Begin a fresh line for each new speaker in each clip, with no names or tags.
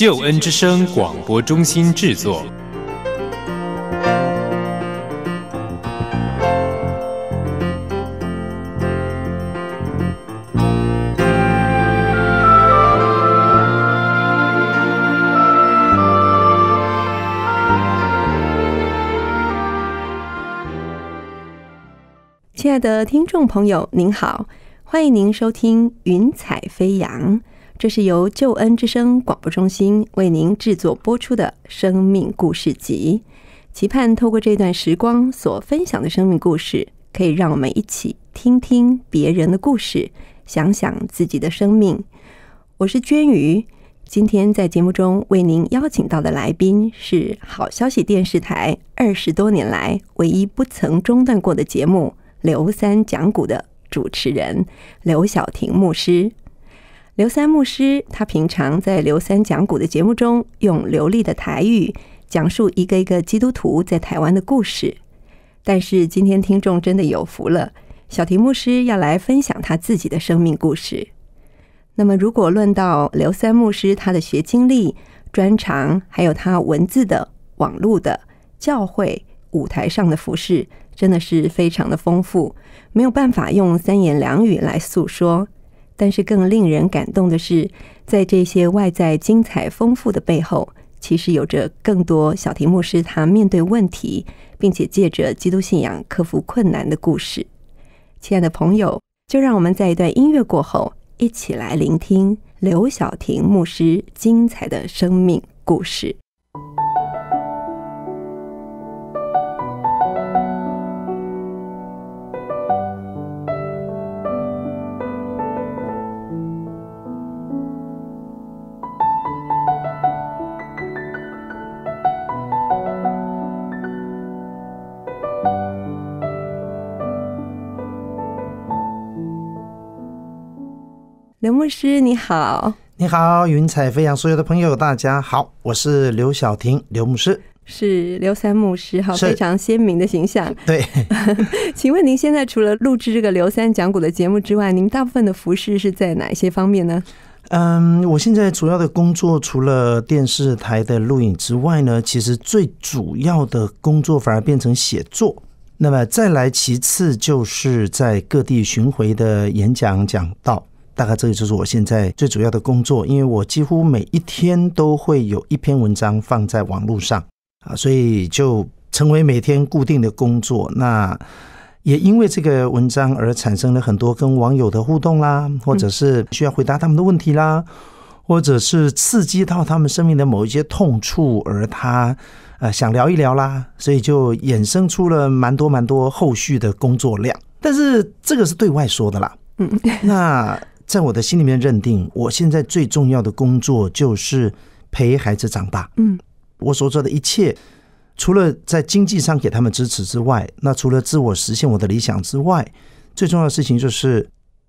救恩之声广播中心制作。
亲爱的听众朋友，您好，欢迎您收听《云彩飞扬》。这是由救恩之声广播中心为您制作播出的生命故事集，期盼透过这段时光所分享的生命故事，可以让我们一起听听别人的故事，想想自己的生命。我是娟瑜，今天在节目中为您邀请到的来宾是好消息电视台二十多年来唯一不曾中断过的节目《刘三讲古》的主持人刘晓婷牧师。刘三牧师，他平常在刘三讲古的节目中，用流利的台语讲述一个一个基督徒在台湾的故事。但是今天听众真的有福了，小提牧师要来分享他自己的生命故事。那么，如果论到刘三牧师他的学经历、专长，还有他文字的、网络的、教会舞台上的服饰，真的是非常的丰富，没有办法用三言两语来诉说。但是更令人感动的是，在这些外在精彩丰富的背后，其实有着更多小提目师他面对问题，并且借着基督信仰克服困难的故事。亲爱的朋友，就让我们在一段音乐过后，一起来聆听刘小婷牧师精彩的生命故事。
刘牧师，你好！你好，云彩飞扬，所有的朋友，大家好，我是刘晓婷，刘牧师，
是刘三牧师，好，非常鲜明的形象。对，请问您现在除了录制这个刘三讲古的节目之外，您大部分的服饰是在哪一些方面呢？
嗯，我现在主要的工作除了电视台的录影之外呢，其实最主要的工作反而变成写作。那么再来，其次就是在各地巡回的演讲讲道。大概这个就是我现在最主要的工作，因为我几乎每一天都会有一篇文章放在网络上啊，所以就成为每天固定的工作。那也因为这个文章而产生了很多跟网友的互动啦，或者是需要回答他们的问题啦，或者是刺激到他们生命的某一些痛处，而他呃想聊一聊啦，所以就衍生出了蛮多蛮多后续的工作量。但是这个是对外说的啦，嗯，那。在我的心里面认定，我现在最重要的工作就是陪孩子长大。嗯，我所做的一切，除了在经济上给他们支持之外，那除了自我实现我的理想之外，最重要的事情就是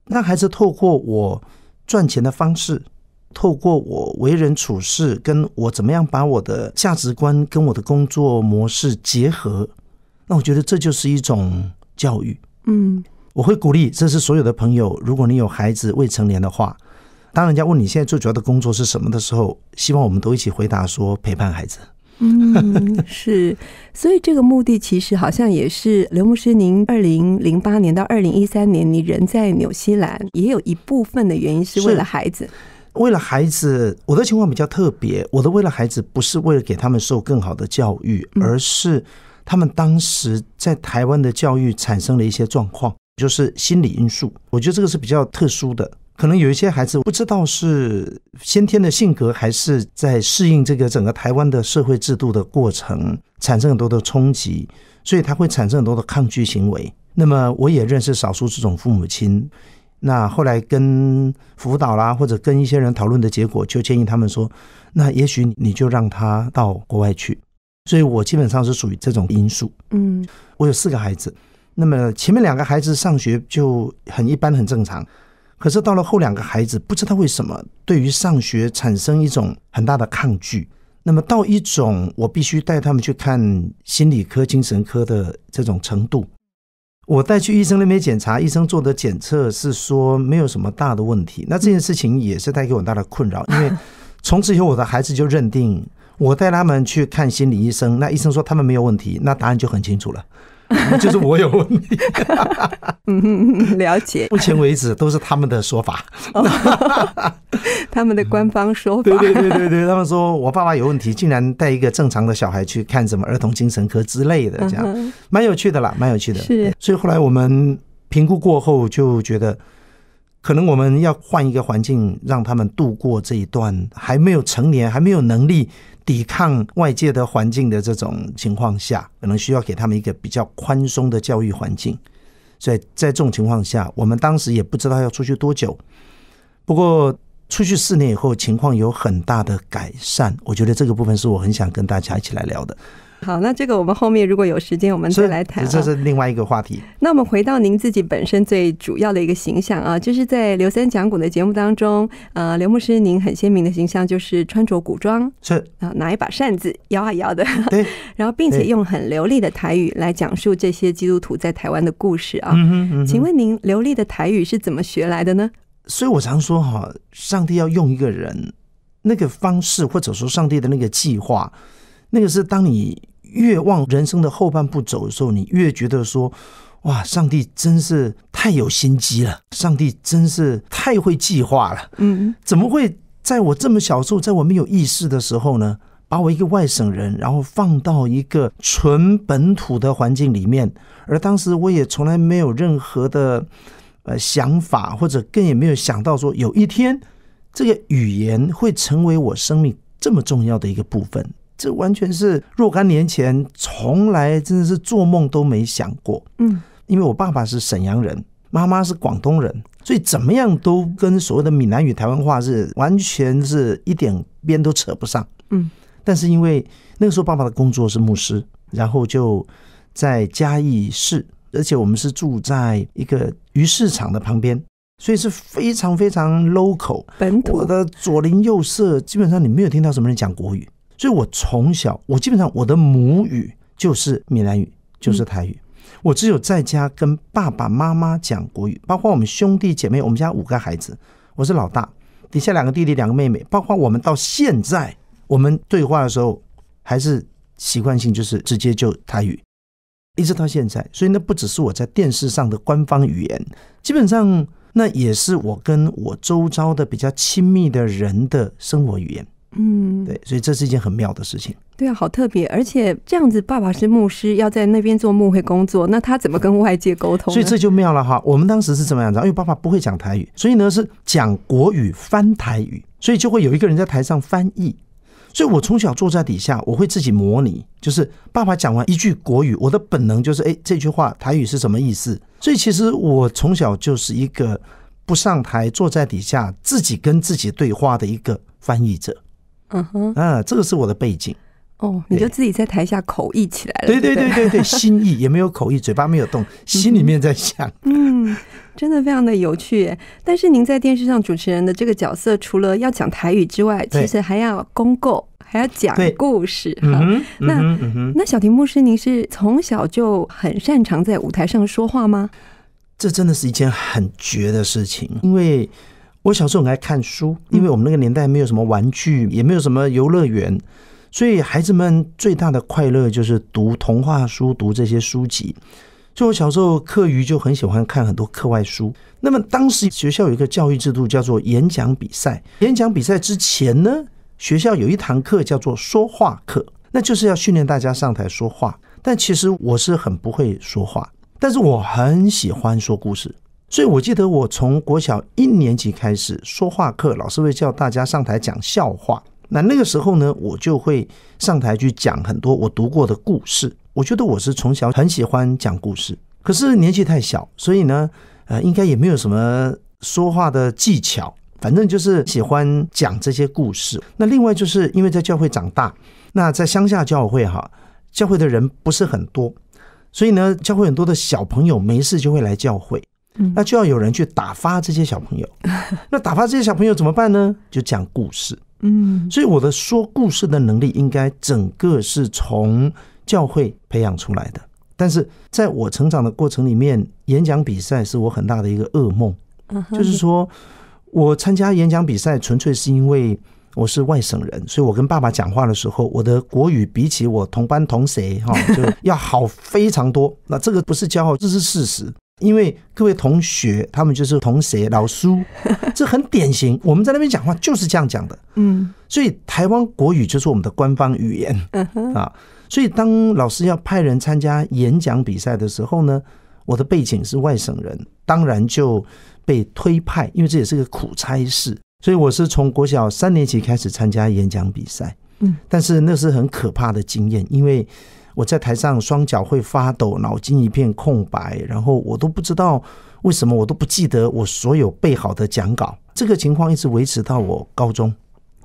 让孩子透过我赚钱的方式，透过我为人处事，跟我怎么样把我的价值观跟我的工作模式结合。那我觉得这就是一种教育。嗯。我会鼓励，这是所有的朋友。如果你有孩子未成年的话，当人家问你现在最主要的工作是什么的时候，希望我们都一起回答说陪伴孩子。
嗯，是。所以这个目的其实好像也是刘牧师，您二零零八年到二零一三年，你人在纽西兰，也有一部分的原因是为了孩子。
为了孩子，我的情况比较特别。我的为了孩子，不是为了给他们受更好的教育，而是他们当时在台湾的教育产生了一些状况。就是心理因素，我觉得这个是比较特殊的，可能有一些孩子不知道是先天的性格，还是在适应这个整个台湾的社会制度的过程，产生很多的冲击，所以他会产生很多的抗拒行为。那么我也认识少数这种父母亲，那后来跟辅导啦，或者跟一些人讨论的结果，就建议他们说，那也许你就让他到国外去。所以我基本上是属于这种因素。嗯，我有四个孩子。那么前面两个孩子上学就很一般、很正常，可是到了后两个孩子，不知道为什么，对于上学产生一种很大的抗拒。那么到一种我必须带他们去看心理科、精神科的这种程度。我带去医生那边检查，医生做的检测是说没有什么大的问题。那这件事情也是带给我很大的困扰，因为从此以后我的孩子就认定，我带他们去看心理医生，那医生说他们没有问题，那答案就很清楚了。就是我有问题。
嗯嗯，了解。目前为
止都是他们的说法。
他们的官方说法。对对对对
对，他们说我爸爸有问题，竟然带一个正常的小孩去看什么儿童精神科之类的，这样蛮有趣的啦，蛮有趣的。是。所以后来我们评估过后，就觉得可能我们要换一个环境，让他们度过这一段还没有成年、还没有能力。抵抗外界的环境的这种情况下，可能需要给他们一个比较宽松的教育环境。所以在这种情况下，我们当时也不知道要出去多久。不过出去四年以后，情况有很大的改善。我觉得这个部分是我很想跟大家一起来聊的。
好，那这个我们后面如果有时间，我们再来谈。这是
另外一个话题。
那我们回到您自己本身最主要的一个形象啊，就是在刘三讲古的节目当中，呃，刘牧师，您很鲜明的形象就是穿着古装，是啊，拿一把扇子摇啊摇的，对，然后并且用很流利的台语来讲述这些基督徒在台湾的故事啊。请问您流利的台语是怎么学来的呢？
所以我常说哈，上帝要用一个人那个方式，或者说上帝的那个计划，那个是当你。越往人生的后半步走的时候，你越觉得说：“哇，上帝真是太有心机了，上帝真是太会计划了。”嗯，怎么会在我这么小的时候，在我没有意识的时候呢，把我一个外省人，然后放到一个纯本土的环境里面，而当时我也从来没有任何的呃想法，或者更也没有想到说，有一天这个语言会成为我生命这么重要的一个部分。这完全是若干年前，从来真的是做梦都没想过。嗯，因为我爸爸是沈阳人，妈妈是广东人，所以怎么样都跟所谓的闽南语、台湾话是完全是一点边都扯不上。嗯，但是因为那个时候爸爸的工作是牧师，然后就在嘉义市，而且我们是住在一个鱼市场的旁边，所以是非常非常 local 本土。我的左邻右舍基本上你没有听到什么人讲国语。所以，我从小，我基本上我的母语就是闽南语，就是台语。我只有在家跟爸爸妈妈讲国语，包括我们兄弟姐妹，我们家五个孩子，我是老大，底下两个弟弟，两个妹妹，包括我们到现在，我们对话的时候还是习惯性就是直接就台语，一直到现在。所以，那不只是我在电视上的官方语言，基本上那也是我跟我周遭的比较亲密的人的生活语言。
嗯，对，
所以这是一件很妙的事情。
对啊，好特别，而且这样子，爸爸是牧师，要在那边做牧会工作，那他怎么跟外界沟通？所以这就
妙了哈。我们当时是怎么样子？因为爸爸不会讲台语，所以呢是讲国语翻台语，所以就会有一个人在台上翻译。所以我从小坐在底下，我会自己模拟，就是爸爸讲完一句国语，我的本能就是哎这句话台语是什么意思？所以其实我从小就是一个不上台，坐在底下自己跟自己对话的一个翻译者。嗯哼，嗯，这个是我的背景
哦。你就自己在台下口译起来了，对对对对对，心
意也没有口译，嘴巴没有动，心里面在想。
嗯，真的非常的有趣。但是您在电视上主持人的这个角色，除了要讲台语之外，其实还要公购，还要讲故事。
嗯，
那那
小婷牧师，您是从小就很擅长
在舞台上说话吗？这真的是一件很绝的事情，因为。我小时候很爱看书，因为我们那个年代没有什么玩具，也没有什么游乐园，所以孩子们最大的快乐就是读童话书、读这些书籍。所以，我小时候课余就很喜欢看很多课外书。那么，当时学校有一个教育制度叫做演讲比赛。演讲比赛之前呢，学校有一堂课叫做说话课，那就是要训练大家上台说话。但其实我是很不会说话，但是我很喜欢说故事。所以，我记得我从国小一年级开始，说话课老师会叫大家上台讲笑话。那那个时候呢，我就会上台去讲很多我读过的故事。我觉得我是从小很喜欢讲故事，可是年纪太小，所以呢，呃，应该也没有什么说话的技巧。反正就是喜欢讲这些故事。那另外就是因为在教会长大，那在乡下教会哈，教会的人不是很多，所以呢，教会很多的小朋友没事就会来教会。那就要有人去打发这些小朋友，那打发这些小朋友怎么办呢？就讲故事。
嗯，所以
我的说故事的能力应该整个是从教会培养出来的。但是在我成长的过程里面，演讲比赛是我很大的一个噩梦。就是说我参加演讲比赛，纯粹是因为我是外省人，所以我跟爸爸讲话的时候，我的国语比起我同班同谁哈就要好非常多。那这个不是骄傲，这是事实。因为各位同学，他们就是同学老叔，这很典型。我们在那边讲话就是这样讲的，嗯。所以台湾国语就是我们的官方语言啊。所以当老师要派人参加演讲比赛的时候呢，我的背景是外省人，当然就被推派，因为这也是个苦差事。所以我是从国小三年级开始参加演讲比赛，嗯。但是那是很可怕的经验，因为。我在台上双脚会发抖，脑筋一片空白，然后我都不知道为什么，我都不记得我所有背好的讲稿。这个情况一直维持到我高中，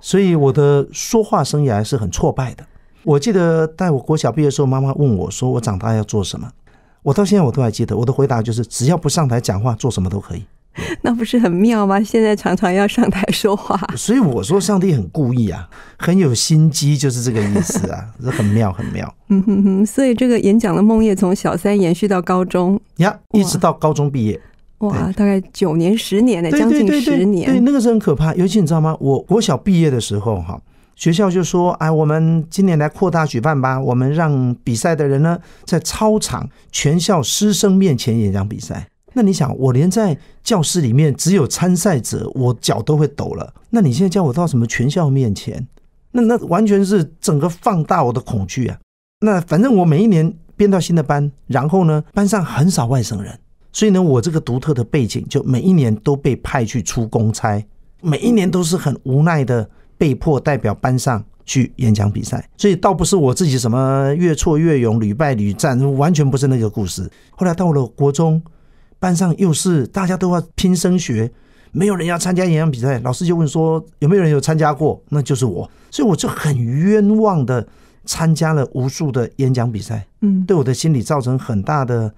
所以我的说话生涯是很挫败的。我记得在我国小毕业的时候，妈妈问我说：“我长大要做什么？”我到现在我都还记得，我的回答就是：“只要不上台讲话，做什么都可以。”
那不是很妙吗？现在常常要上台
说话，所以我说上帝很故意啊，很有心机，就是这个意思啊，这很妙，很妙。
嗯哼哼，所以这个演讲的梦魇从小三延续到高
中，呀，一直到高中毕业，
哇，大概九年、十年呢，将近十年，对，那
个是很可怕。尤其你知道吗？我国小毕业的时候，哈，学校就说：“哎，我们今年来扩大举办吧，我们让比赛的人呢在操场全校师生面前演讲比赛。”那你想，我连在教室里面只有参赛者，我脚都会抖了。那你现在叫我到什么全校面前，那那完全是整个放大我的恐惧啊！那反正我每一年编到新的班，然后呢，班上很少外省人，所以呢，我这个独特的背景就每一年都被派去出公差，每一年都是很无奈的被迫代表班上去演讲比赛。所以倒不是我自己什么越挫越勇、屡败屡战，完全不是那个故事。后来到了国中。班上又是大家都要拼升学，没有人要参加演讲比赛。老师就问说有没有人有参加过？那就是我，所以我就很冤枉的参加了无数的演讲比赛。嗯，对我的心理造成很大的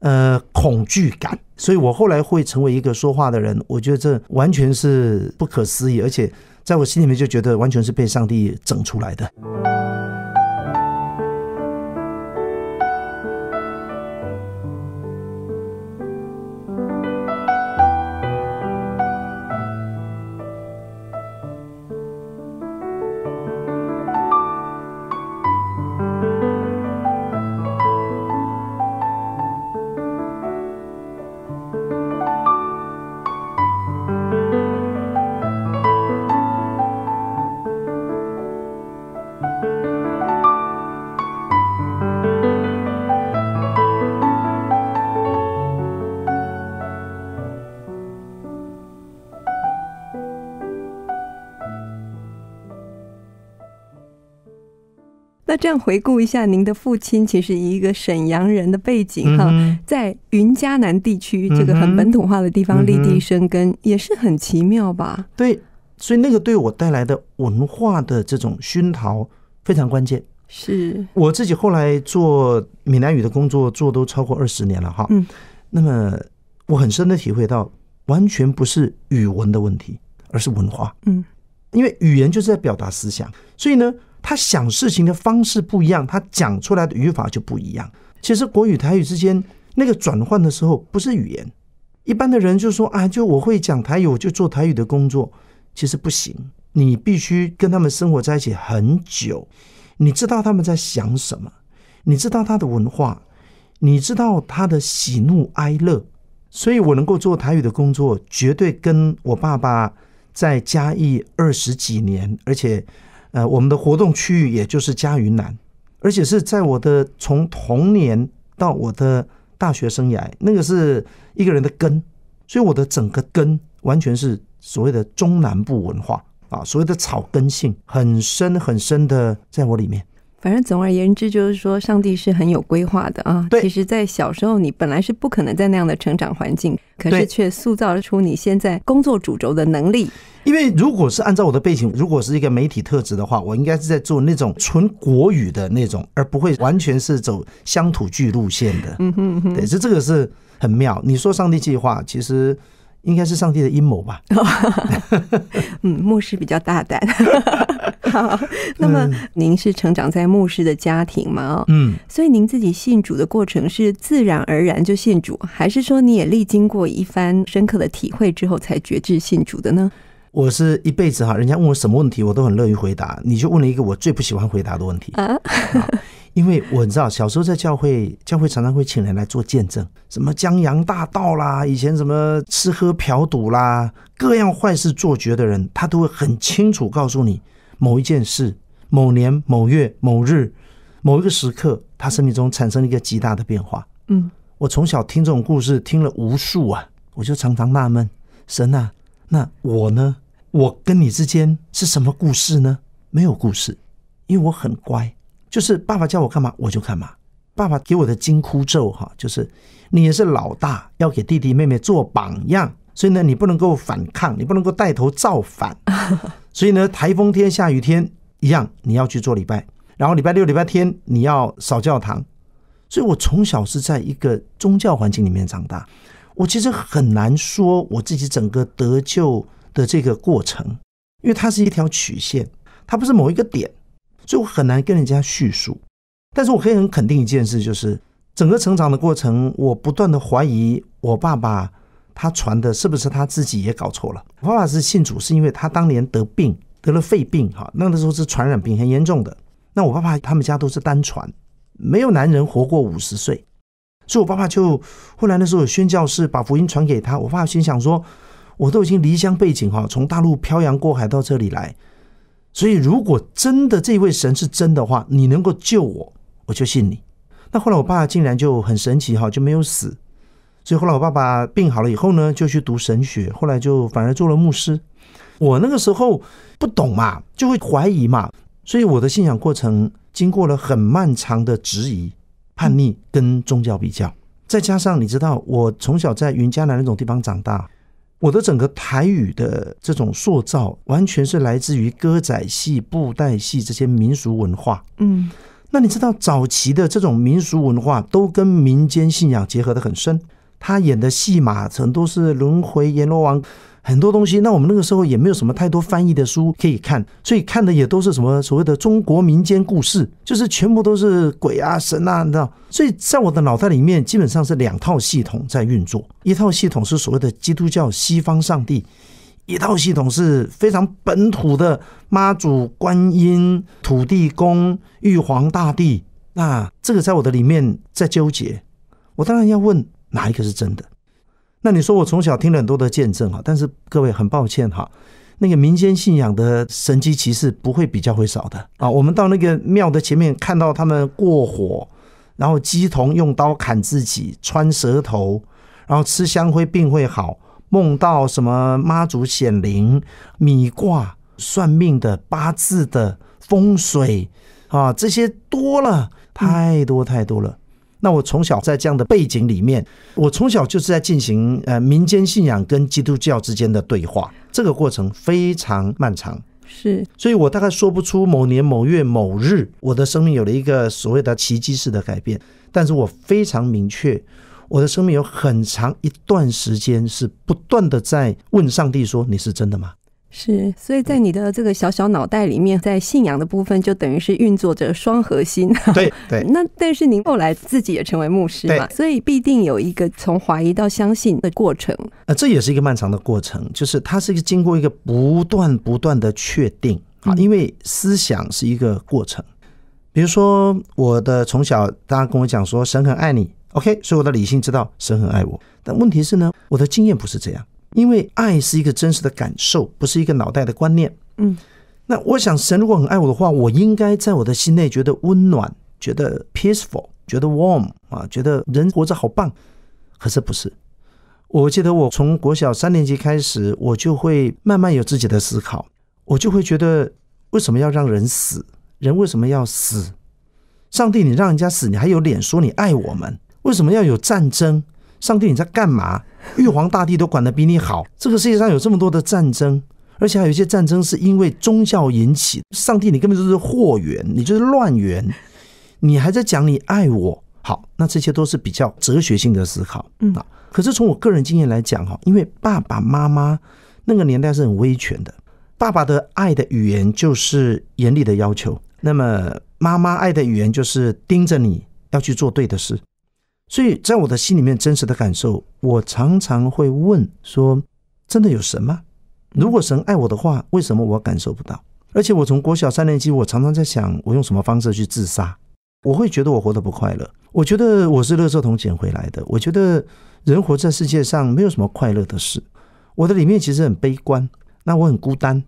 呃恐惧感，所以我后来会成为一个说话的人。我觉得这完全是不可思议，而且在我心里面就觉得完全是被上帝整出来的。
这样回顾一下，您的父亲其实以一个沈阳人的背景哈，在云嘉南地区这个很本土化的地方立地生根，也是很奇妙吧？
对，所以那个对我带来的文化的这种熏陶非常关键。是我自己后来做闽南语的工作做都超过二十年了哈。嗯，那么我很深的体会到，完全不是语文的问题，而是文化。嗯，因为语言就是在表达思想，所以呢。他想事情的方式不一样，他讲出来的语法就不一样。其实国语台语之间那个转换的时候，不是语言。一般的人就说啊，就我会讲台语，我就做台语的工作，其实不行。你必须跟他们生活在一起很久，你知道他们在想什么，你知道他的文化，你知道他的喜怒哀乐，所以我能够做台语的工作，绝对跟我爸爸在嘉义二十几年，而且。呃，我们的活动区域也就是嘉云南，而且是在我的从童年到我的大学生涯，那个是一个人的根，所以我的整个根完全是所谓的中南部文化啊，所谓的草根性很深很深的在我里面。
反正总而言之，就是说，上帝是很有规划的啊。对。其实，在小时候，你本来是不可能在那样的成长环境，可是却塑造出你现在工作主轴的
能力。因为如果是按照我的背景，如果是一个媒体特质的话，我应该是在做那种纯国语的那种，而不会完全是走乡土剧路线的。嗯
哼。对，就
这个是很妙。你说上帝计划，其实。应该是上帝的阴谋吧。
嗯，牧师比较大胆。
好，那么您
是成长在牧师的家庭吗？嗯，所以您自己信主的过程是自然而然就信主，还是说你也历经过一番深刻的体会之后才决志信主
的呢？我是一辈子哈，人家问我什么问题，我都很乐于回答。你就问了一个我最不喜欢回答的问题啊。因为我知道小时候在教会，教会常常会请人来做见证，什么江洋大盗啦，以前什么吃喝嫖赌啦，各样坏事做绝的人，他都会很清楚告诉你某一件事、某年某月某日、某一个时刻，他生命中产生了一个极大的变化。嗯，我从小听这种故事听了无数啊，我就常常纳闷：神啊，那我呢？我跟你之间是什么故事呢？没有故事，因为我很乖。就是爸爸叫我干嘛，我就干嘛。爸爸给我的金箍咒，哈，就是你也是老大，要给弟弟妹妹做榜样。所以呢，你不能够反抗，你不能够带头造反。所以呢，台风天下雨天一样，你要去做礼拜。然后礼拜六、礼拜天你要扫教堂。所以我从小是在一个宗教环境里面长大。我其实很难说我自己整个得救的这个过程，因为它是一条曲线，它不是某一个点。所以我很难跟人家叙述，但是我可以很肯定一件事，就是整个成长的过程，我不断的怀疑我爸爸他传的是不是他自己也搞错了。我爸爸是信主，是因为他当年得病，得了肺病，哈，那个时候是传染病，很严重的。那我爸爸他们家都是单传，没有男人活过五十岁，所以我爸爸就后来那时候宣教士把福音传给他，我爸爸心想说，我都已经离乡背井，哈，从大陆漂洋过海到这里来。所以，如果真的这位神是真的话，你能够救我，我就信你。那后来我爸竟然就很神奇哈，就没有死。所以后来我爸爸病好了以后呢，就去读神学，后来就反而做了牧师。我那个时候不懂嘛，就会怀疑嘛。所以我的信仰过程经过了很漫长的质疑、叛逆跟宗教比较，再加上你知道，我从小在云嘉南那种地方长大。我的整个台语的这种塑造，完全是来自于歌仔戏、布袋戏这些民俗文化。嗯，那你知道早期的这种民俗文化都跟民间信仰结合的很深，他演的戏码曾都是轮回、阎罗王。很多东西，那我们那个时候也没有什么太多翻译的书可以看，所以看的也都是什么所谓的中国民间故事，就是全部都是鬼啊、神啊，你知道？所以在我的脑袋里面，基本上是两套系统在运作：一套系统是所谓的基督教西方上帝，一套系统是非常本土的妈祖、观音、土地公、玉皇大帝。那这个在我的里面在纠结，我当然要问哪一个是真的。那你说我从小听了很多的见证哈，但是各位很抱歉哈，那个民间信仰的神机骑士不会比较会少的啊。我们到那个庙的前面看到他们过火，然后鸡童用刀砍自己、穿舌头，然后吃香灰病会好，梦到什么妈祖显灵、米卦、算命的八字的风水啊，这些多了太多太多了。那我从小在这样的背景里面，我从小就是在进行呃民间信仰跟基督教之间的对话，这个过程非常漫长，是，所以我大概说不出某年某月某日我的生命有了一个所谓的奇迹式的改变，但是我非常明确，我的生命有很长一段时间是不断的在问上帝说你是真的吗？
是，所以在你的这个小小脑袋里面，在信仰的部分，就等于是运作着双核心。对 对。那但是您后来自己也成为牧师嘛？所以必定有一个从怀疑到相信的过程。
呃，这也是一个漫长的过程，就是它是一个经过一个不断不断的确定啊，因为思想是一个过程。比如说，我的从小，大家跟我讲说神很爱你，OK，所以我的理性知道神很爱我，但问题是呢，我的经验不是这样。因为爱是一个真实的感受，不是一个脑袋的观念。嗯，那我想，神如果很爱我的话，我应该在我的心内觉得温暖，觉得 peaceful，觉得 warm，啊，觉得人活着好棒。可是不是，我记得我从国小三年级开始，我就会慢慢有自己的思考，我就会觉得，为什么要让人死？人为什么要死？上帝，你让人家死，你还有脸说你爱我们？为什么要有战争？上帝，你在干嘛？玉皇大帝都管的比你好。这个世界上有这么多的战争，而且还有一些战争是因为宗教引起。上帝，你根本就是祸源，你就是乱源，你还在讲你爱我？好，那这些都是比较哲学性的思考。嗯啊，可是从我个人经验来讲哈，因为爸爸妈妈那个年代是很威权的，爸爸的爱的语言就是严厉的要求，那么妈妈爱的语言就是盯着你要去做对的事。所以在我的心里面，真实的感受，我常常会问说：真的有神吗？如果神爱我的话，为什么我感受不到？而且我从国小三年级，我常常在想，我用什么方式去自杀？我会觉得我活得不快乐。我觉得我是垃圾桶捡回来的。我觉得人活在世界上没有什么快乐的事。我的里面其实很悲观。那我很孤单。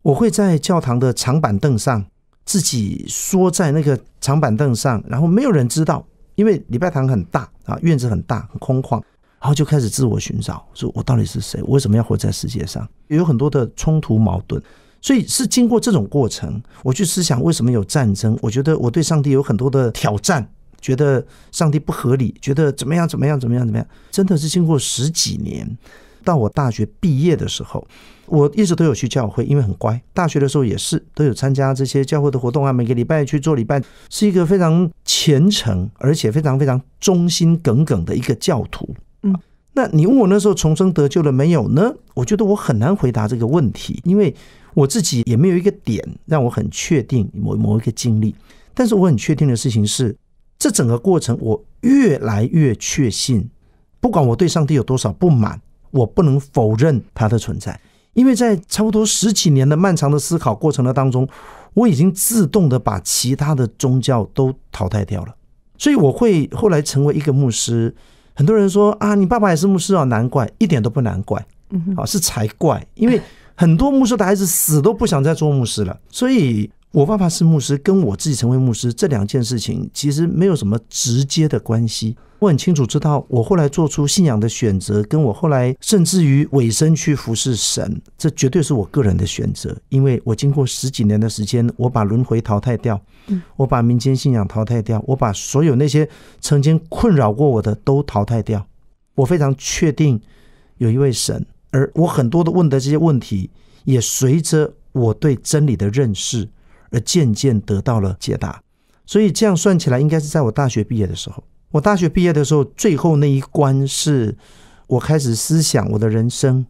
我会在教堂的长板凳上，自己缩在那个长板凳上，然后没有人知道。因为礼拜堂很大啊，院子很大，很空旷，然后就开始自我寻找，说我到底是谁？我为什么要活在世界上？有很多的冲突矛盾，所以是经过这种过程，我去思想为什么有战争？我觉得我对上帝有很多的挑战，觉得上帝不合理，觉得怎么样怎么样怎么样怎么样？真的是经过十几年，到我大学毕业的时候。我一直都有去教会，因为很乖。大学的时候也是都有参加这些教会的活动啊。每个礼拜去做礼拜，是一个非常虔诚而且非常非常忠心耿耿的一个教徒。嗯，那你问我那时候重生得救了没有呢？我觉得我很难回答这个问题，因为我自己也没有一个点让我很确定某某一个经历。但是我很确定的事情是，这整个过程我越来越确信，不管我对上帝有多少不满，我不能否认他的存在。因为在差不多十几年的漫长的思考过程的当中，我已经自动的把其他的宗教都淘汰掉了，所以我会后来成为一个牧师。很多人说啊，你爸爸也是牧师啊，难怪一点都不难怪，啊是才怪，因为很多牧师的孩子死都不想再做牧师了，所以。我爸爸是牧师，跟我自己成为牧师这两件事情其实没有什么直接的关系。我很清楚知道，我后来做出信仰的选择，跟我后来甚至于委身去服侍神，这绝对是我个人的选择。因为我经过十几年的时间，我把轮回淘汰掉，我把民间信仰淘汰掉，我把所有那些曾经困扰过我的都淘汰掉。我非常确定有一位神，而我很多的问的这些问题，也随着我对真理的认识。而渐渐得到了解答，所以这样算起来，应该是在我大学毕业的时候。我大学毕业的时候，最后那一关是，我开始思想我的人生。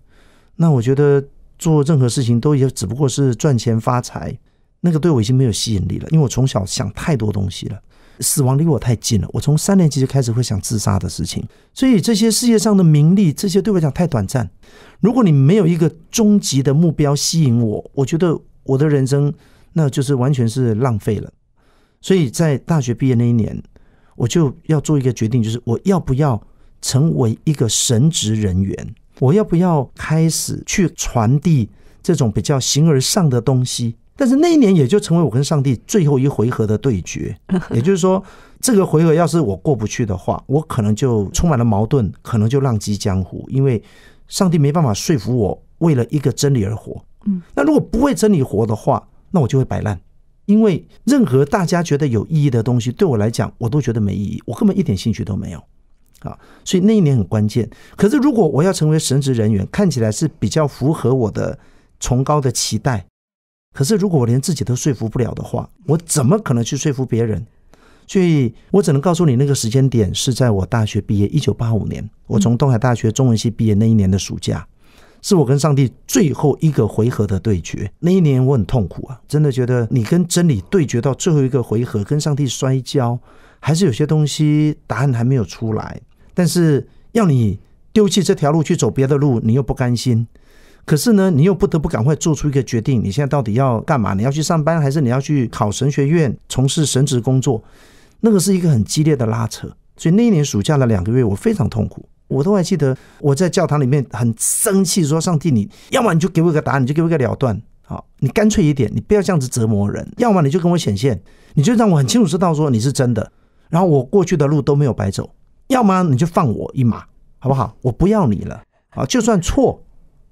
那我觉得做任何事情都也只不过是赚钱发财，那个对我已经没有吸引力了。因为我从小想太多东西了，死亡离我太近了。我从三年级就开始会想自杀的事情，所以这些世界上的名利，这些对我讲太短暂。如果你没有一个终极的目标吸引我，我觉得我的人生。那就是完全是浪费了，所以在大学毕业那一年，我就要做一个决定，就是我要不要成为一个神职人员，我要不要开始去传递这种比较形而上的东西。但是那一年也就成为我跟上帝最后一回合的对决，也就是说，这个回合要是我过不去的话，我可能就充满了矛盾，可能就浪迹江湖，因为上帝没办法说服我为了一个真理而活。嗯，那如果不为真理活的话，那我就会摆烂，因为任何大家觉得有意义的东西，对我来讲，我都觉得没意义，我根本一点兴趣都没有，啊，所以那一年很关键。可是如果我要成为神职人员，看起来是比较符合我的崇高的期待，可是如果我连自己都说服不了的话，我怎么可能去说服别人？所以我只能告诉你，那个时间点是在我大学毕业一九八五年，我从东海大学中文系毕业那一年的暑假。是我跟上帝最后一个回合的对决。那一年我很痛苦啊，真的觉得你跟真理对决到最后一个回合，跟上帝摔跤，还是有些东西答案还没有出来。但是要你丢弃这条路去走别的路，你又不甘心。可是呢，你又不得不赶快做出一个决定。你现在到底要干嘛？你要去上班，还是你要去考神学院，从事神职工作？那个是一个很激烈的拉扯。所以那一年暑假的两个月，我非常痛苦。我都还记得，我在教堂里面很生气，说：“上帝，你要么你就给我一个答案，你就给我一个了断，好，你干脆一点，你不要这样子折磨人。要么你就跟我显现，你就让我很清楚知道说你是真的。然后我过去的路都没有白走。要么你就放我一马，好不好？我不要你了啊！就算错，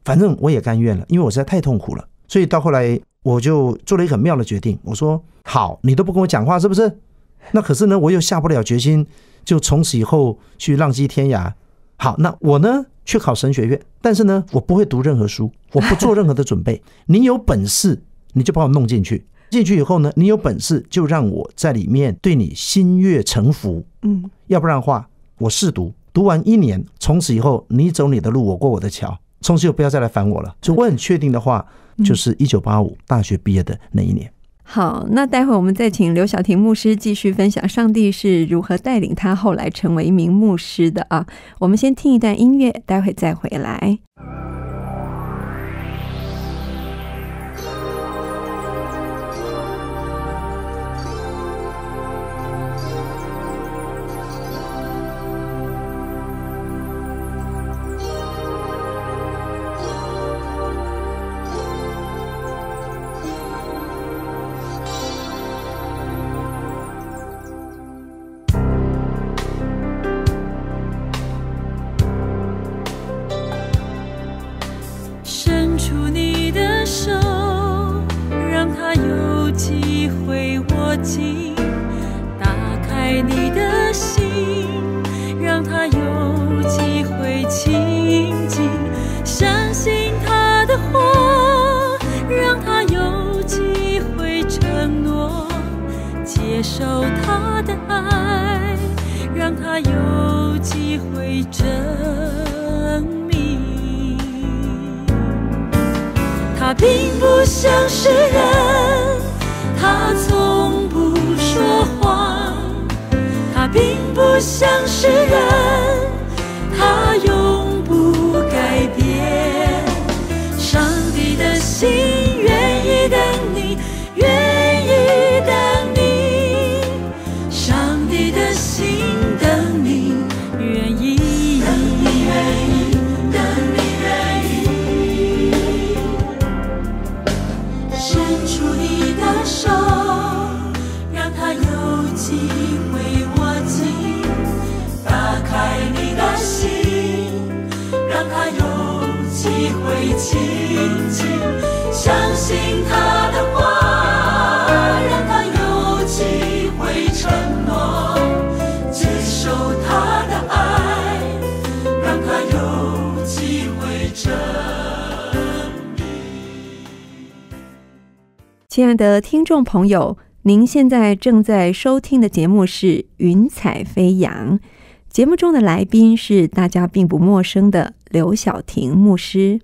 反正我也甘愿了，因为我实在太痛苦了。所以到后来，我就做了一个很妙的决定，我说：好，你都不跟我讲话，是不是？那可是呢，我又下不了决心，就从此以后去浪迹天涯。”好，那我呢去考神学院，但是呢，我不会读任何书，我不做任何的准备。你有本事，你就把我弄进去，进去以后呢，你有本事就让我在里面对你心悦诚服。嗯，要不然的话，我试读，读完一年，从此以后你走你的路，我过我的桥，从此就不要再来烦我了。就我很确定的话，就是一九八五大学毕业的那一年。
好，那待会我们再请刘小婷牧师继续分享上帝是如何带领他后来成为一名牧师的啊。我们先听一段音乐，待会再回来。
我的爱，让他有机会证明。他并不像是人，他从不说谎。他并不像是人，他永不改变。上帝的心。
亲爱的听众朋友，您现在正在收听的节目是《云彩飞扬》。节目中的来宾是大家并不陌生的刘晓婷牧师。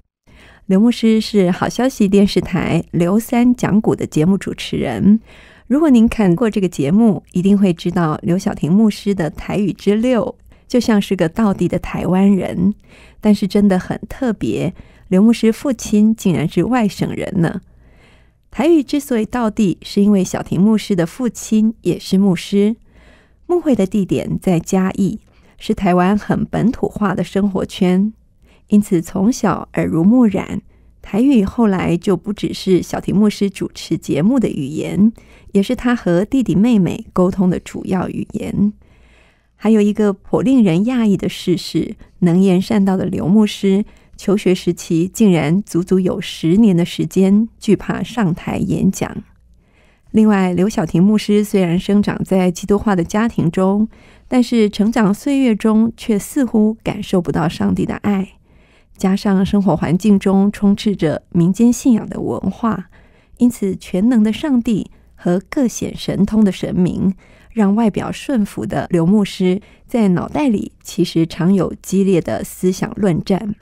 刘牧师是好消息电视台《刘三讲古》的节目主持人。如果您看过这个节目，一定会知道刘晓婷牧师的台语之六就像是个地的台湾人，但是真的很特别。刘牧师父亲竟然是外省人呢。台语之所以道地，是因为小婷牧师的父亲也是牧师。牧会的地点在嘉义，是台湾很本土化的生活圈，因此从小耳濡目染，台语后来就不只是小婷牧师主持节目的语言，也是他和弟弟妹妹沟通的主要语言。还有一个颇令人讶异的事是，能言善道的刘牧师。求学时期，竟然足足有十年的时间惧怕上台演讲。另外，刘晓婷牧师虽然生长在基督化的家庭中，但是成长岁月中却似乎感受不到上帝的爱。加上生活环境中充斥着民间信仰的文化，因此全能的上帝和各显神通的神明，让外表顺服的刘牧师在脑袋里其实常有激烈的思想论战。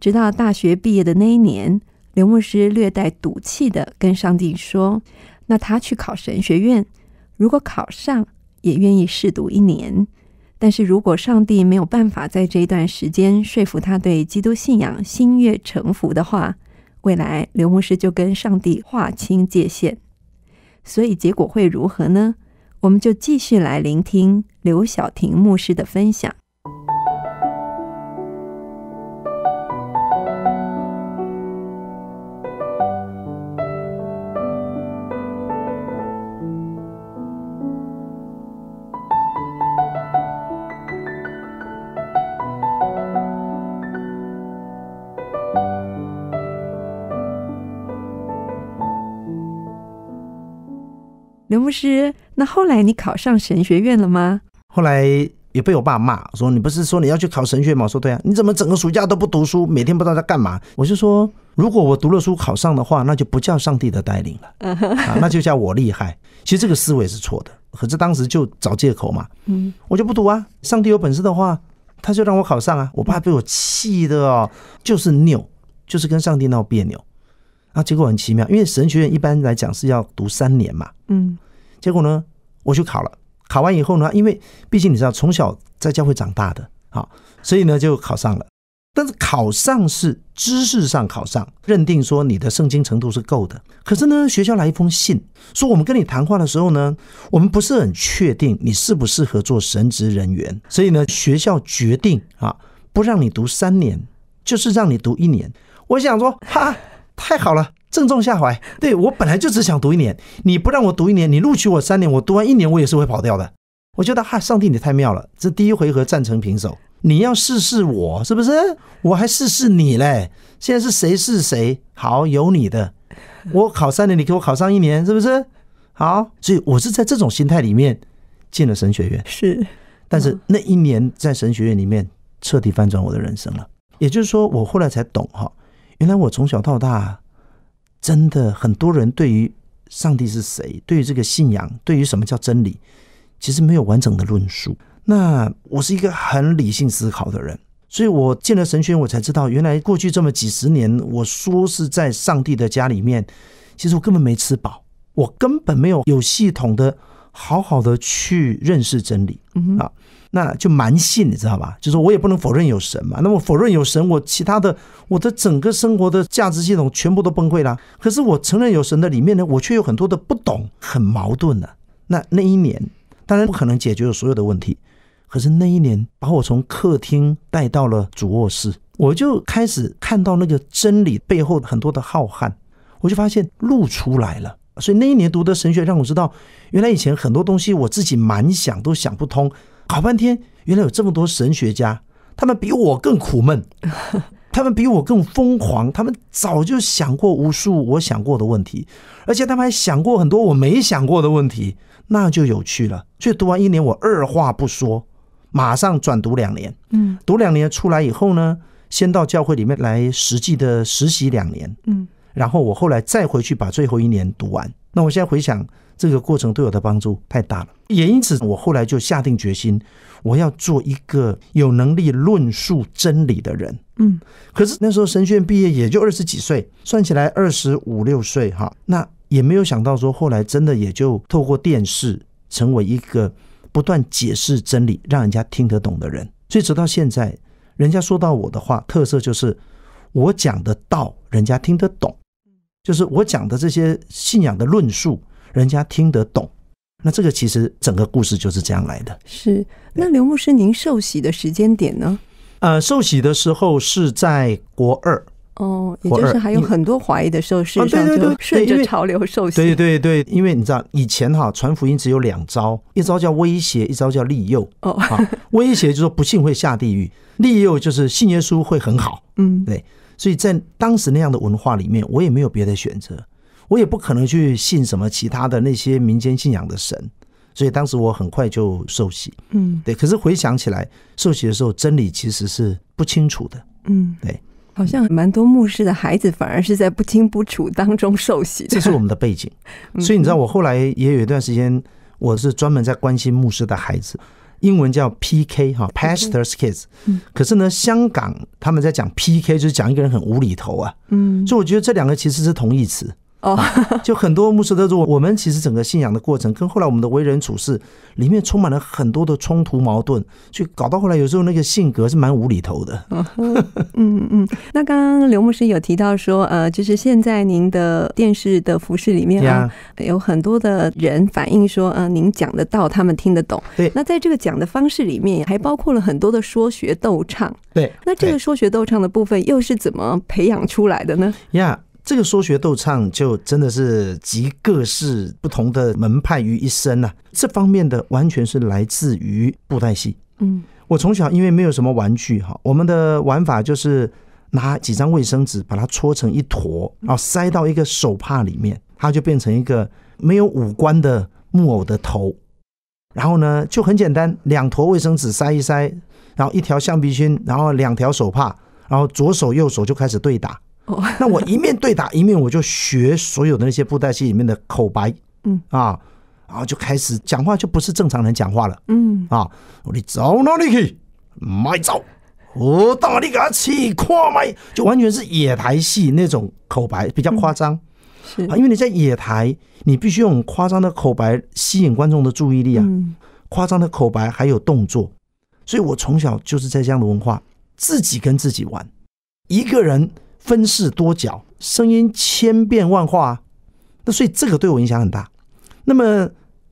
直到大学毕业的那一年，刘牧师略带赌气的跟上帝说：“那他去考神学院，如果考上，也愿意试读一年。但是如果上帝没有办法在这一段时间说服他对基督信仰心悦诚服的话，未来刘牧师就跟上帝划清界限。所以结果会如何呢？我们就继续来聆听刘晓婷牧师的分享。”牧师，那后来你考上神学院了吗？
后来也被我爸骂，说你不是说你要去考神学吗？我说对啊，你怎么整个暑假都不读书，每天不知道在干嘛？我就说，如果我读了书考上的话，那就不叫上帝的带领
了，啊，那就
叫我厉害。其实这个思维是错的，可是当时就找借口嘛，嗯，我就不读啊，上帝有本事的话，他就让我考上啊。我爸被我气的哦，就是拗，就是跟上帝闹别扭啊。结果很奇妙，因为神学院一般来讲是要读三年嘛，嗯。结果呢，我就考了。考完以后呢，因为毕竟你知道从小在教会长大的，啊，所以呢就考上了。但是考上是知识上考上，认定说你的圣经程度是够的。可是呢，学校来一封信说，我们跟你谈话的时候呢，我们不是很确定你适不适合做神职人员，所以呢，学校决定啊，不让你读三年，就是让你读一年。我想说，哈，太好了。正中下怀，对我本来就只想读一年，你不让我读一年，你录取我三年，我读完一年我也是会跑掉的。我觉得哈，上帝你太妙了，这第一回合战成平手。你要试试我是不是？我还试试你嘞。现在是谁是谁？好，有你的，我考三年，你给我考上一年，是不是？好，所以我是在这种心态里面进了神学院。是，但是那一年在神学院里面彻底翻转我的人生了。也就是说，我后来才懂哈，原来我从小到大。真的，很多人对于上帝是谁，对于这个信仰，对于什么叫真理，其实没有完整的论述。那我是一个很理性思考的人，所以我进了神学院，我才知道，原来过去这么几十年，我说是在上帝的家里面，其实我根本没吃饱，我根本没有有系统的。好好的去认识真理啊，那就蛮信，你知道吧？就是我也不能否认有神嘛。那么否认有神，我其他的我的整个生活的价值系统全部都崩溃了。可是我承认有神的里面呢，我却有很多的不懂，很矛盾的。那那一年，当然不可能解决了所有的问题，可是那一年把我从客厅带到了主卧室，我就开始看到那个真理背后很多的浩瀚，我就发现路出来了。所以那一年读的神学让我知道，原来以前很多东西我自己蛮想都想不通，搞半天原来有这么多神学家，他们比我更苦闷，他们比我更疯狂，他们早就想过无数我想过的问题，而且他们还想过很多我没想过的问题，那就有趣了。所以读完一年，我二话不说，马上转读两年。嗯，读两年出来以后呢，先到教会里面来实际的实习两年。嗯。然后我后来再回去把最后一年读完。那我现在回想这个过程对我的帮助太大了，也因此我后来就下定决心，我要做一个有能力论述真理的人。嗯，可是那时候神学院毕业也就二十几岁，算起来二十五六岁哈。那也没有想到说后来真的也就透过电视成为一个不断解释真理、让人家听得懂的人。所以直到现在，人家说到我的话，特色就是。我讲的道，人家听得懂，就是我讲的这些信仰的论述，人家听得懂。那这个其实整个故事就是这样来的。
是。那刘牧师，您受洗的时间点呢？
呃，受洗的时候是在国二。
哦，也就是还有很多怀疑的时候，是顺着潮流受洗。对
对对，因为你知道以前哈传福音只有两招，一招叫威胁，一招叫利诱。哦，威胁就是不信会下地狱，利诱就是信耶稣会很好。嗯，对。所以在当时那样的文化里面，我也没有别的选择，我也不可能去信什么其他的那些民间信仰的神，所以当时我很快就受洗。嗯，对。可是回想起来，受洗的时候真理其实是不清楚的。嗯，对。
好像蛮多牧师的孩子反而是在不清不楚
当中受洗。这是我们的背景，所以你知道，我后来也有一段时间，我是专门在关心牧师的孩子。英文叫 P.K. 哈，Pastors Kids。嗯，可是呢，香港他们在讲 P.K. 就是讲一个人很无厘头啊。嗯，所以我觉得这两个其实是同义词。哦，就很多牧师都说，我们其实整个信仰的过程，跟后来我们的为人处事里面，充满了很多的冲突矛盾，去搞到后来，有时候那个性格是蛮无厘头的。
嗯嗯嗯。那刚刚刘牧师有提到说，呃，就是现在您的电视的服饰里面啊，有很多的人反映说，呃，您讲得到，他们听得懂。对。那在这个讲的方式里面，还包括了很多的说学逗唱。
对。那这个
说学逗唱的部分，又是怎么培养出来的呢？
呀。这个说学逗唱就真的是集各式不同的门派于一身呐，这方面的完全是来自于布袋戏。嗯，我从小因为没有什么玩具哈，我们的玩法就是拿几张卫生纸把它搓成一坨，然后塞到一个手帕里面，它就变成一个没有五官的木偶的头。然后呢，就很简单，两坨卫生纸塞一塞，然后一条橡皮筋，然后两条手帕，然后左手右手就开始对打。那我一面对打，一面我就学所有的那些布袋戏里面的口白，嗯啊，然后就开始讲话，就不是正常人讲话了，嗯啊，我你走哪里去？买走！我大力给他气垮咪，就完全是野台戏那种口白，比较夸张，因为你在野台，你必须用夸张的口白吸引观众的注意力啊，夸张的口白还有动作，所以我从小就是在这样的文化，自己跟自己玩，一个人。分饰多角，声音千变万化，那所以这个对我影响很大。那么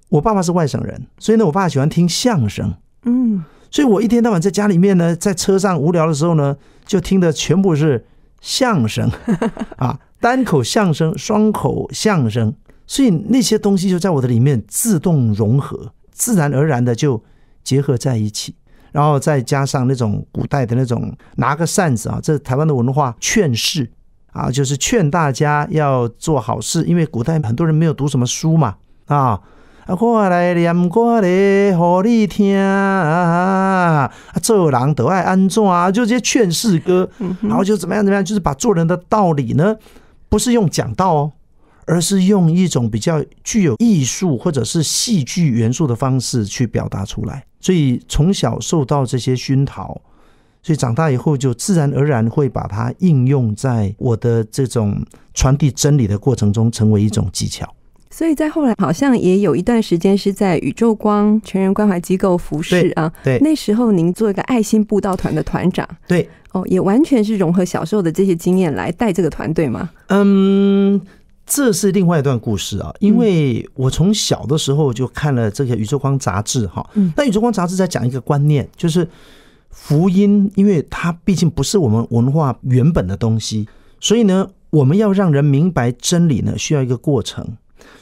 我爸爸是外省人，所以呢，我爸喜欢听相声，嗯，所以我一天到晚在家里面呢，在车上无聊的时候呢，就听的全部是相声 啊，单口相声、双口相声，所以那些东西就在我的里面自动融合，自然而然的就结合在一起。然后再加上那种古代的那种拿个扇子啊，这是台湾的文化劝世啊，就是劝大家要做好事。因为古代很多人没有读什么书嘛，啊啊，过来念歌嘞，和你听啊做人得爱安众啊，就这些劝世歌，然后就怎么样怎么样，就是把做人的道理呢，不是用讲道。而是用一种比较具有艺术或者是戏剧元素的方式去表达出来，所以从小受到这些熏陶，所以长大以后就自然而然会把它应用在我的这种传递真理的过程中，成为一种技巧。
所以在后来好像也有一段时间是在宇宙光全人关怀机构服侍啊，对，那时候您做一个爱心布道团的团长，对，哦，也完全是融合小时候的这些经验来带这个团队嘛，
嗯。这是另外一段故事啊，因为我从小的时候就看了这个《宇宙光》杂志哈。那《宇宙光》杂志在讲一个观念，就是福音，因为它毕竟不是我们文化原本的东西，所以呢，我们要让人明白真理呢，需要一个过程。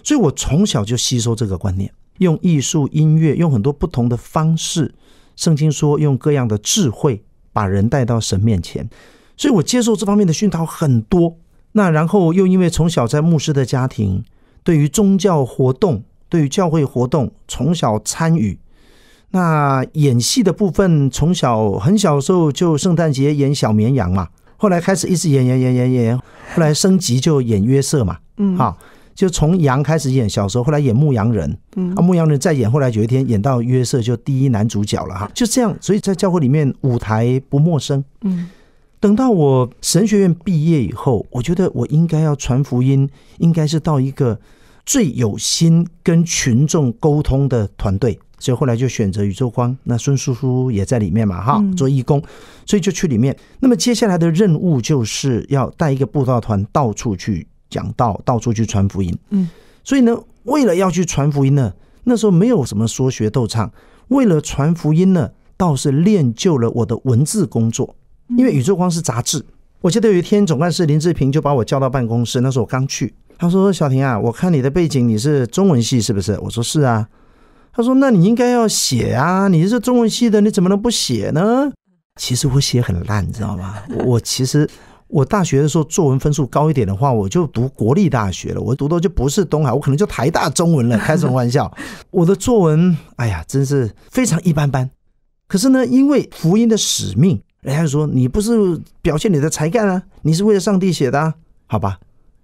所以我从小就吸收这个观念，用艺术、音乐，用很多不同的方式。圣经说，用各样的智慧把人带到神面前，所以我接受这方面的熏陶很多。那然后又因为从小在牧师的家庭，对于宗教活动、对于教会活动，从小参与。那演戏的部分，从小很小的时候就圣诞节演小绵羊嘛，后来开始一直演演演演演，后来升级就演约瑟嘛，嗯，哈，就从羊开始演，小时候后来演牧羊人，嗯啊，牧羊人再演，后来有一天演到约瑟就第一男主角了哈，就这样，所以在教会里面舞台不陌生，嗯。等到我神学院毕业以后，我觉得我应该要传福音，应该是到一个最有心跟群众沟通的团队，所以后来就选择宇宙光。那孙叔叔也在里面嘛，哈，做义工，所以就去里面。那么接下来的任务就是要带一个布道团到处去讲道，到处去传福音。嗯，所以呢，为了要去传福音呢，那时候没有什么说学逗唱，为了传福音呢，倒是练就了我的文字工作。因为《宇宙光》是杂志，我记得有一天总干事林志平就把我叫到办公室，那时候我刚去。他说：“小婷啊，我看你的背景，你是中文系是不是？”我说：“是啊。”他说：“那你应该要写啊，你是中文系的，你怎么能不写呢？”其实我写很烂，你知道吗？我其实我大学的时候作文分数高一点的话，我就读国立大学了。我读的就不是东海，我可能就台大中文了。开什么玩笑？我的作文，哎呀，真是非常一般般。可是呢，因为福音的使命。人家说你不是表现你的才干啊，你是为了上帝写的，好吧？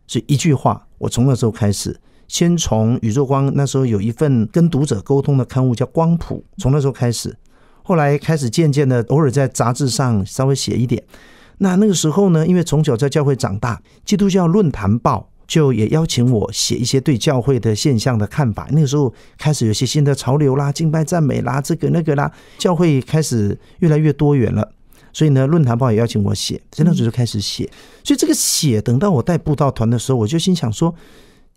所以一句话，我从那时候开始，先从宇宙光那时候有一份跟读者沟通的刊物叫《光谱》，从那时候开始，后来开始渐渐的偶尔在杂志上稍微写一点。那那个时候呢，因为从小在教会长大，基督教论坛报就也邀请我写一些对教会的现象的看法。那个时候开始有些新的潮流啦，敬拜赞美啦，这个那个啦，教会开始越来越多元了。所以呢，论坛报也邀请我写，真的就开始写。所以这个写，等到我带布道团的时候，我就心想说，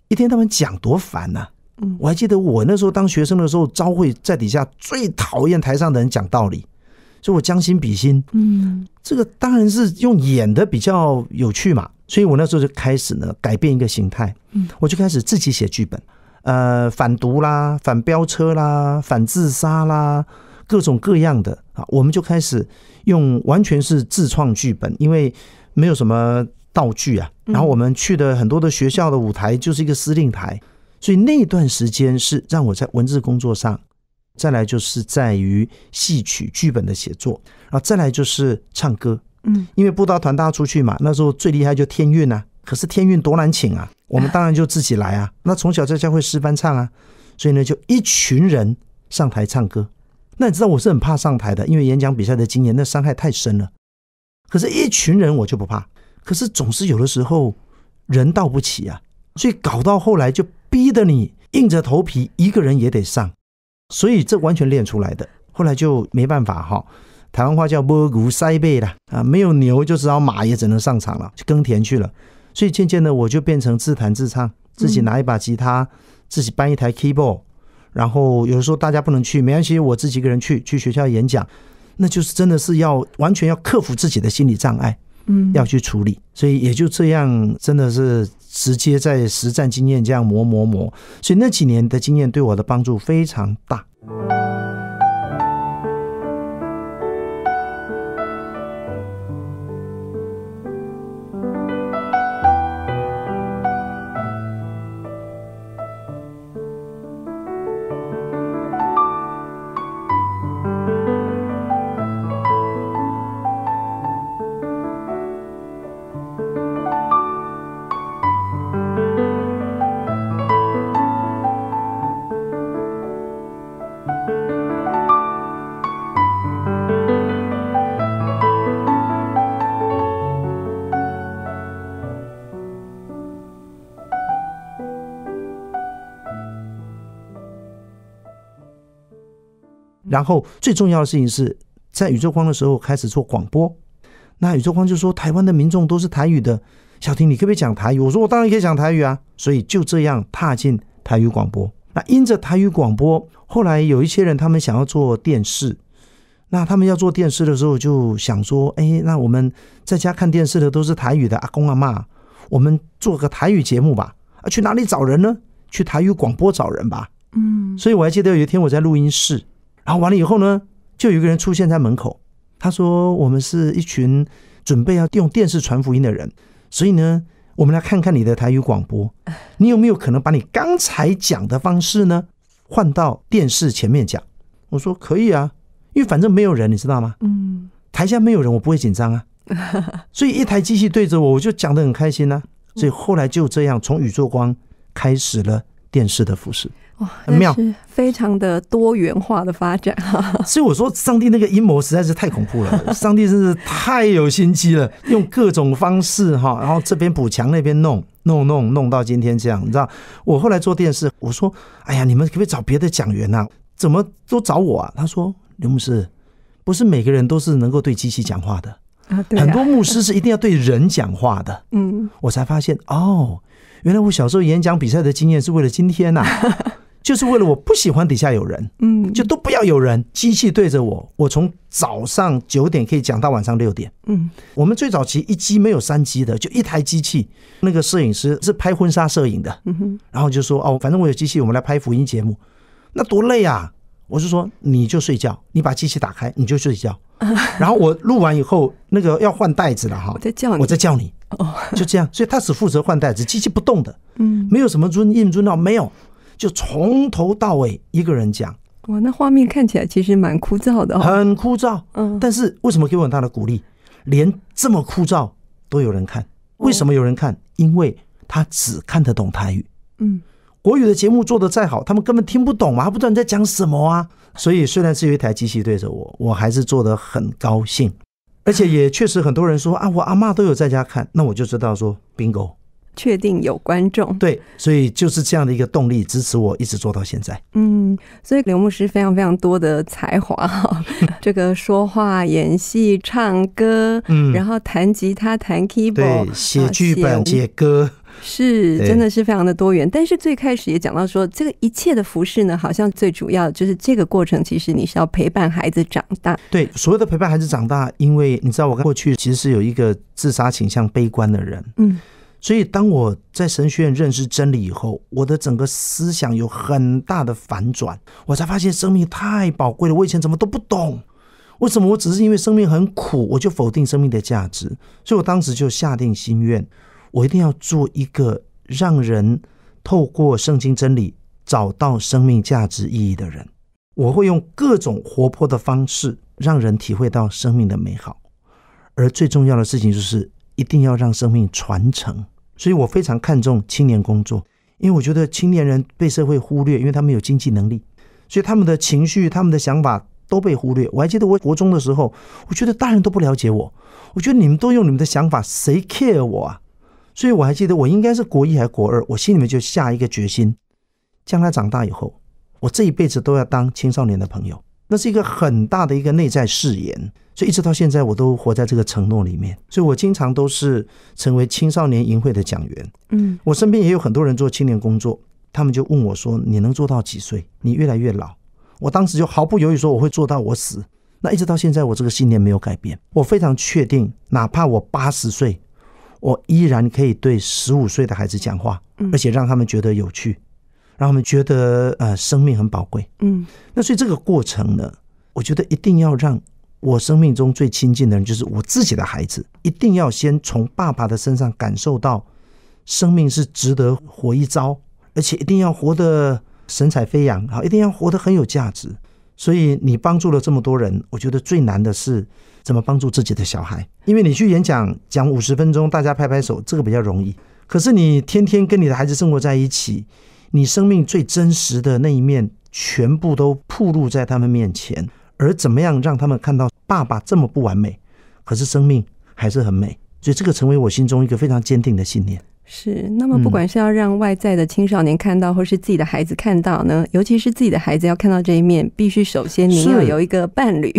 一天他们讲多烦呐。嗯，我还记得我那时候当学生的时候，招会在底下最讨厌台上的人讲道理，所以我将心比心。嗯，这个当然是用演的比较有趣嘛。所以我那时候就开始呢，改变一个形态。嗯，我就开始自己写剧本，呃，反毒啦，反飙车啦，反自杀啦。各种各样的啊，我们就开始用完全是自创剧本，因为没有什么道具啊。然后我们去的很多的学校的舞台就是一个司令台，所以那段时间是让我在文字工作上，再来就是在于戏曲剧本的写作，然后再来就是唱歌。嗯，因为布道团大家出去嘛，那时候最厉害就天运啊，可是天运多难请啊，我们当然就自己来啊。那从小在家会师班唱啊，所以呢就一群人上台唱歌。那你知道我是很怕上台的，因为演讲比赛的经验，那伤害太深了。可是，一群人我就不怕。可是，总是有的时候人到不起啊，所以搞到后来就逼得你硬着头皮一个人也得上。所以，这完全练出来的。后来就没办法哈，台湾话叫摸骨塞背啦，啊，没有牛就知道马也只能上场了，去耕田去了。所以，渐渐的我就变成自弹自唱，自己拿一把吉他，自己搬一台 keyboard。然后有时候大家不能去，没关系，我自己一个人去去学校演讲，那就是真的是要完全要克服自己的心理障碍，嗯，要去处理，所以也就这样，真的是直接在实战经验这样磨磨磨，所以那几年的经验对我的帮助非常大。然后最重要的事情是在宇宙光的时候开始做广播，那宇宙光就说台湾的民众都是台语的，小婷，你可不可以讲台语？我说我当然可以讲台语啊，所以就这样踏进台语广播。那因着台语广播，后来有一些人他们想要做电视，那他们要做电视的时候就想说：，哎，那我们在家看电视的都是台语的阿公阿妈，我们做个台语节目吧。啊，去哪里找人呢？去台语广播找人吧。嗯，所以我还记得有一天我在录音室。然后完了以后呢，就有一个人出现在门口。他说：“我们是一群准备要用电视传福音的人，所以呢，我们来看看你的台语广播，你有没有可能把你刚才讲的方式呢，换到电视前面讲？”我说：“可以啊，因为反正没有人，你知道吗？嗯，台下没有人，我不会紧张啊。所以一台机器对着我，我就讲的很开心呢。所以后来就这样，从宇宙光开始了电视的服事。”哇，很妙，非常的多元化的发展哈。所以我说，上帝那个阴谋实在是太恐怖了，上帝真是太有心机了，用各种方式哈，然后这边补墙，那边弄弄弄弄到今天这样。你知道，我后来做电视，我说：“哎呀，你们可不可以找别的讲员啊？怎么都找我啊？”他说：“刘牧师，不是每个人都是能够对机器讲话的
啊，很多牧师是
一定要对人讲话的。”嗯，我才发现哦，原来我小时候演讲比赛的经验是为了今天呐。就是为了我不喜欢底下有人，嗯，就都不要有人，机器对着我，我从早上九点可以讲到晚上六点，嗯，我们最早期一机没有三机的，就一台机器，那个摄影师是拍婚纱摄影的，嗯哼，然后就说哦，反正我有机器，我们来拍福音节目，那多累啊！我是说你就睡觉，你把机器打开你就睡觉，然后我录完以后那个要换袋子了哈，在叫我在叫你哦，就这样，所以他只负责换袋子，机器不动的，嗯，没有什么尊硬尊到没有。就从头到尾一个人讲，哇，那画面看起来其实蛮枯燥的，很枯燥。嗯，但是为什么给我很大的鼓励？连这么枯燥都有人看，为什么有人看？因为他只看得懂台语。嗯，国语的节目做的再好，他们根本听不懂嘛，不知道你在讲什么啊。所以虽然是有一台机器对着我，我还是做得很高兴，而且也确实很多人说啊，我阿妈都有在家看，那我就知道说 bingo。确定有观众对，所以就是这样的一个动力支持我一直做到现在。
嗯，所以刘牧师非常非常多的才华哈，这个说话、演戏、唱歌，嗯，然后弹吉他、弹 keyboard、写剧本、写歌，是真的是非常的多元。但是最开始也讲到说，这个一切的服饰呢，好像最主要就是这个过程，其实你是要陪伴孩子长大。
对，所有的陪伴孩子长大，因为你知道我过去其实是有一个自杀倾向、悲观的人，嗯。所以，当我在神学院认识真理以后，我的整个思想有很大的反转。我才发现生命太宝贵了，我以前怎么都不懂，为什么我只是因为生命很苦，我就否定生命的价值。所以我当时就下定心愿，我一定要做一个让人透过圣经真理找到生命价值意义的人。我会用各种活泼的方式，让人体会到生命的美好。而最重要的事情就是，一定要让生命传承。所以我非常看重青年工作，因为我觉得青年人被社会忽略，因为他们有经济能力，所以他们的情绪、他们的想法都被忽略。我还记得我国中的时候，我觉得大人都不了解我，我觉得你们都用你们的想法，谁 care 我啊？所以我还记得我应该是国一还是国二，我心里面就下一个决心，将来长大以后，我这一辈子都要当青少年的朋友。那是一个很大的一个内在誓言，所以一直到现在我都活在这个承诺里面。所以我经常都是成为青少年营会的讲员。嗯，我身边也有很多人做青年工作，他们就问我说：“你能做到几岁？”你越来越老，我当时就毫不犹豫说：“我会做到我死。”那一直到现在，我这个信念没有改变。我非常确定，哪怕我八十岁，我依然可以对十五岁的孩子讲话，而且让他们觉得有趣。让我们觉得，呃，生命很宝贵。嗯，那所以这个过程呢，我觉得一定要让我生命中最亲近的人，就是我自己的孩子，一定要先从爸爸的身上感受到生命是值得活一遭，而且一定要活得神采飞扬，好，一定要活得很有价值。所以你帮助了这么多人，我觉得最难的是怎么帮助自己的小孩，因为你去演讲讲五十分钟，大家拍拍手，这个比较容易。可是你天天跟你的孩子生活在一起。你生命最真实的那一面，全部都曝露在他们面前。而怎么样让他们看到爸爸这么不完美，可是生命还是很美。所以这个成为我心中一个非常坚定的信念。
是，那么不管是要让外在的青少年看到，或是自己的孩子看到呢，尤其是自己的孩子要看到这一面，必须首先您要有一个伴侣，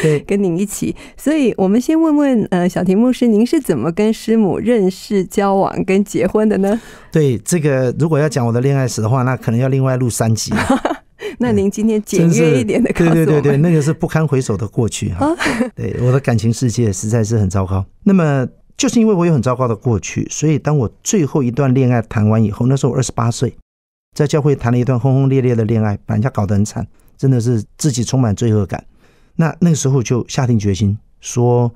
对，跟您一起。所以我们先问问，呃，小题目是：您是怎么跟师母认识、交往、跟结婚的呢？
对，这个如果要讲我的恋爱史的话，那可能要另外录三集。
那您今天简约
一点的，对对对对，那个是不堪回首的过去啊。对，我的感情世界实在是很糟糕。那么。就是因为我有很糟糕的过去，所以当我最后一段恋爱谈完以后，那时候我二十八岁，在教会谈了一段轰轰烈烈的恋爱，把人家搞得很惨，真的是自己充满罪恶感。那那个时候就下定决心说，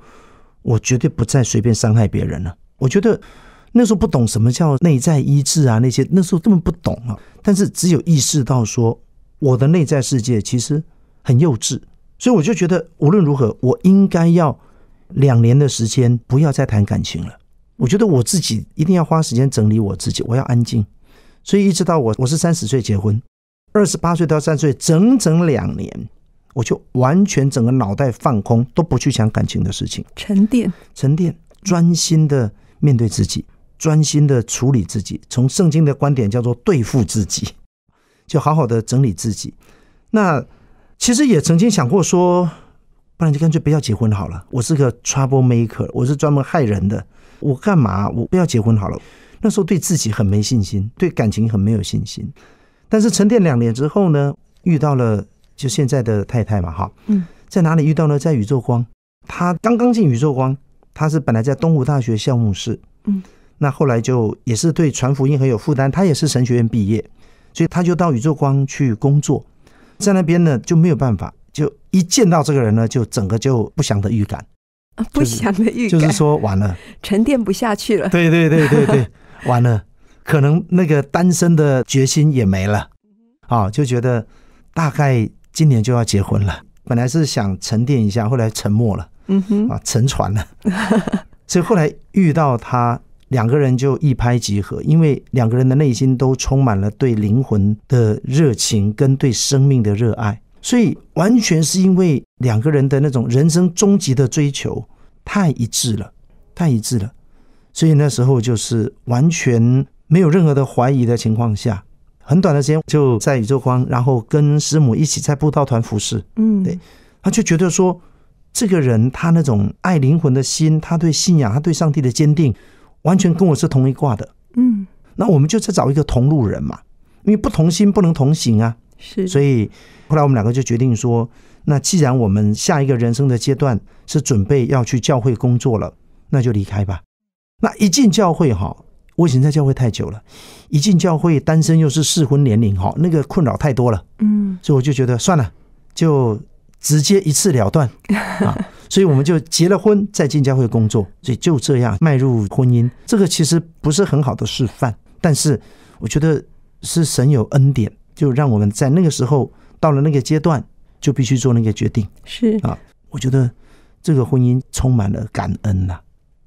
我绝对不再随便伤害别人了。我觉得那时候不懂什么叫内在医治啊，那些那时候根本不懂啊。但是只有意识到说，我的内在世界其实很幼稚，所以我就觉得无论如何，我应该要。两年的时间，不要再谈感情了。我觉得我自己一定要花时间整理我自己，我要安静。所以一直到我，我是三十岁结婚，二十八岁到三十岁整整两年，我就完全整个脑袋放空，都不去想感情的事情，沉淀，沉淀，专心的面对自己，专心的处理自己。从圣经的观点叫做对付自己，就好好的整理自己。那其实也曾经想过说。不然就干脆不要结婚好了。我是个 trouble maker，我是专门害人的。我干嘛？我不要结婚好了。那时候对自己很没信心，对感情很没有信心。但是沉淀两年之后呢，遇到了就现在的太太嘛，哈，嗯，在哪里遇到呢？在宇宙光。他刚刚进宇宙光，他是本来在东吴大学项目室，嗯，那后来就也是对传福音很有负担。他也是神学院毕业，所以他就到宇宙光去工作，在那边呢就没有办法。就一见到这个人呢，就整个就不祥的预感，
啊，不祥的预感就是说
完了，沉淀不下去了。对对对对对，完了，可能那个单身的决心也没了，啊，就觉得大概今年就要结婚了。本来是想沉淀一下，后来沉默了，嗯哼，啊，沉船了。所以后来遇到他，两个人就一拍即合，因为两个人的内心都充满了对灵魂的热情跟对生命的热爱。所以完全是因为两个人的那种人生终极的追求太一致了，太一致了，所以那时候就是完全没有任何的怀疑的情况下，很短的时间就在宇宙光，然后跟师母一起在布道团服侍。嗯，对，他就觉得说，这个人他那种爱灵魂的心，他对信仰，他对上帝的坚定，完全跟我是同一挂的。嗯，那我们就再找一个同路人嘛，因为不同心不能同行啊。所以，后来我们两个就决定说，那既然我们下一个人生的阶段是准备要去教会工作了，那就离开吧。那一进教会哈，我已经在教会太久了，一进教会单身又是适婚年龄哈，那个困扰太多了。嗯，所以我就觉得算了，就直接一次了断 啊。所以我们就结了婚，再进教会工作，所以就这样迈入婚姻。这个其实不是很好的示范，但是我觉得是神有恩典。就让我们在那个时候到了那个阶段，就必须做那个决定。是啊，我觉得这个婚姻充满了感恩呐。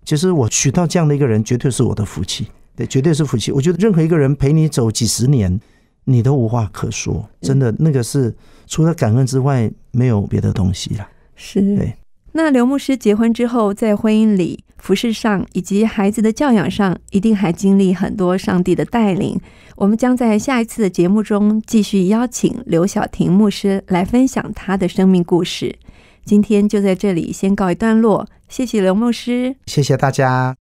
其实我娶到这样的一个人，绝对是我的福气，对，绝对是福气。我觉得任何一个人陪你走几十年，你都无话可说，真的，那个是除了感恩之外，没有别的东西了。是对。
那刘牧师结婚之后，在婚姻里。服饰上以及孩子的教养上，一定还经历很多上帝的带领。我们将在下一次的节目中继续邀请刘晓婷牧师来分享他的生命故事。今天就在这里先告一段落，谢谢刘牧师，
谢谢大家。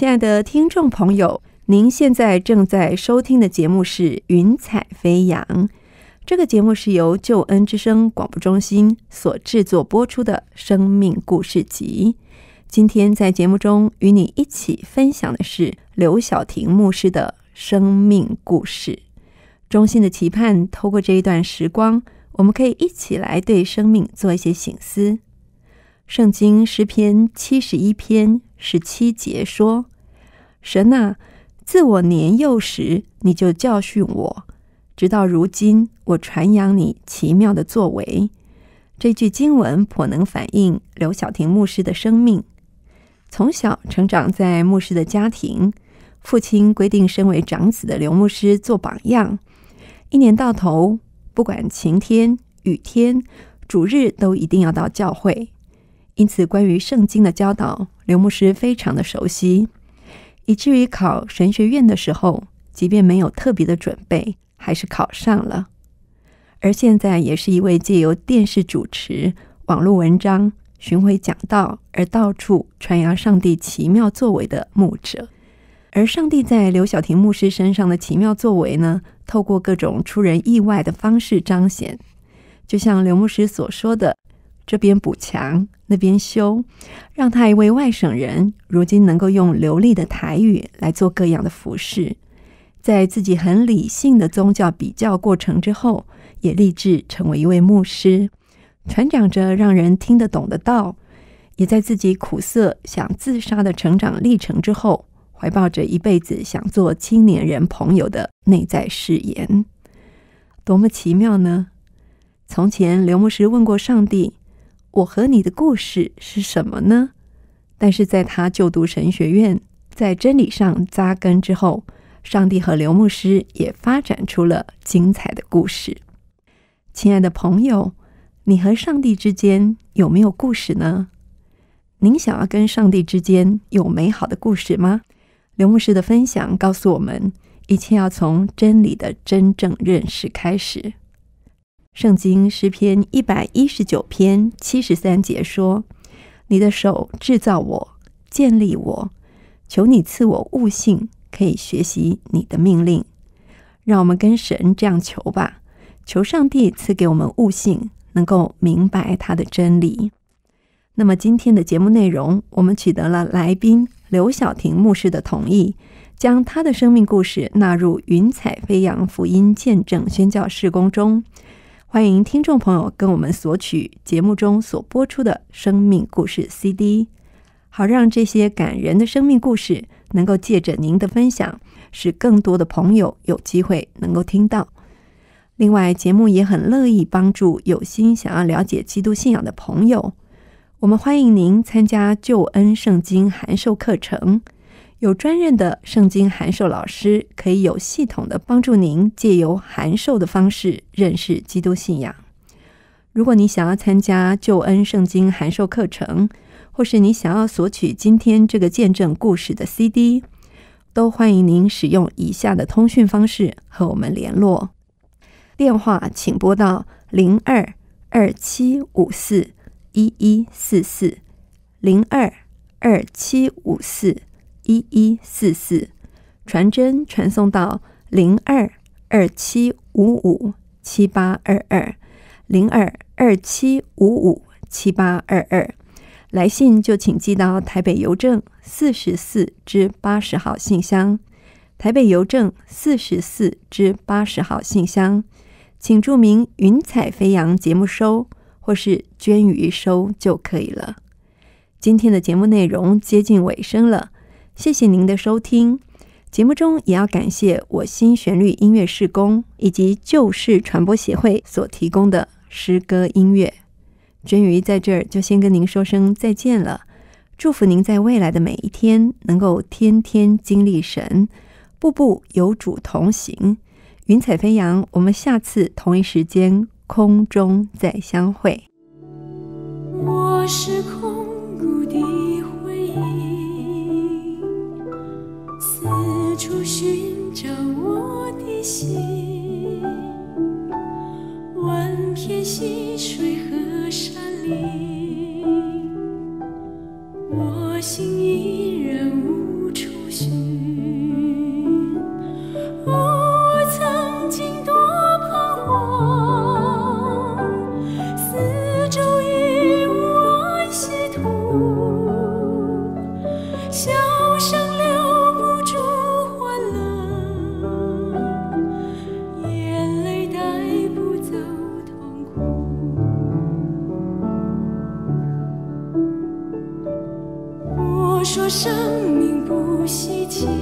亲爱的听众朋友，您现在正在收听的节目是《云彩飞扬》。这个节目是由救恩之声广播中心所制作播出的生命故事集。今天在节目中与你一起分享的是刘晓婷牧师的生命故事。衷心的期盼，透过这一段时光，我们可以一起来对生命做一些醒思。圣经诗篇七十一篇十七节说。神啊，自我年幼时，你就教训我，直到如今，我传扬你奇妙的作为。这句经文颇能反映刘晓婷牧师的生命。从小成长在牧师的家庭，父亲规定身为长子的刘牧师做榜样，一年到头，不管晴天雨天，主日都一定要到教会。因此，关于圣经的教导，刘牧师非常的熟悉。以至于考神学院的时候，即便没有特别的准备，还是考上了。而现在也是一位借由电视主持、网络文章、巡回讲道而到处传扬上帝奇妙作为的牧者。而上帝在刘晓婷牧师身上的奇妙作为呢，透过各种出人意外的方式彰显。就像刘牧师所说的。这边补墙，那边修，让他一位外省人，如今能够用流利的台语来做各样的服饰。在自己很理性的宗教比较过程之后，也立志成为一位牧师，传讲着让人听得懂的道。也在自己苦涩想自杀的成长历程之后，怀抱着一辈子想做青年人朋友的内在誓言，多么奇妙呢？从前，刘牧师问过上帝。我和你的故事是什么呢？但是在他就读神学院，在真理上扎根之后，上帝和刘牧师也发展出了精彩的故事。亲爱的朋友，你和上帝之间有没有故事呢？您想要跟上帝之间有美好的故事吗？刘牧师的分享告诉我们，一切要从真理的真正认识开始。圣经诗篇一百一十九篇七十三节说：“你的手制造我，建立我，求你赐我悟性，可以学习你的命令。”让我们跟神这样求吧，求上帝赐给我们悟性，能够明白他的真理。那么今天的节目内容，我们取得了来宾刘晓婷牧师的同意，将她的生命故事纳入《云彩飞扬福音见证宣教事工》中。欢迎听众朋友跟我们索取节目中所播出的生命故事 CD，好让这些感人的生命故事能够借着您的分享，使更多的朋友有机会能够听到。另外，节目也很乐意帮助有心想要了解基督信仰的朋友，我们欢迎您参加救恩圣经函授课程。有专任的圣经函授老师，可以有系统的帮助您，借由函授的方式认识基督信仰。如果你想要参加救恩圣经函授课程，或是你想要索取今天这个见证故事的 CD，都欢迎您使用以下的通讯方式和我们联络。电话请拨到零二二七五四一一四四零二二七五四。一一四四传真传送到零二二七五五七八二二零二二七五五七八二二。来信就请寄到台北邮政四十四至八十号信箱，台北邮政四十四至八十号信箱，请注明“云彩飞扬”节目收，或是“捐雨”收就可以了。今天的节目内容接近尾声了。谢谢您的收听，节目中也要感谢我新旋律音乐事工以及旧事传播协会所提供的诗歌音乐。娟瑜在这儿就先跟您说声再见了，祝福您在未来的每一天能够天天经历神，步步有主同行，云彩飞扬。我们下次同一时间空中再相会。
我是空。处寻找我的心，万片溪水和山林，我心依然无处寻。生命不息，情。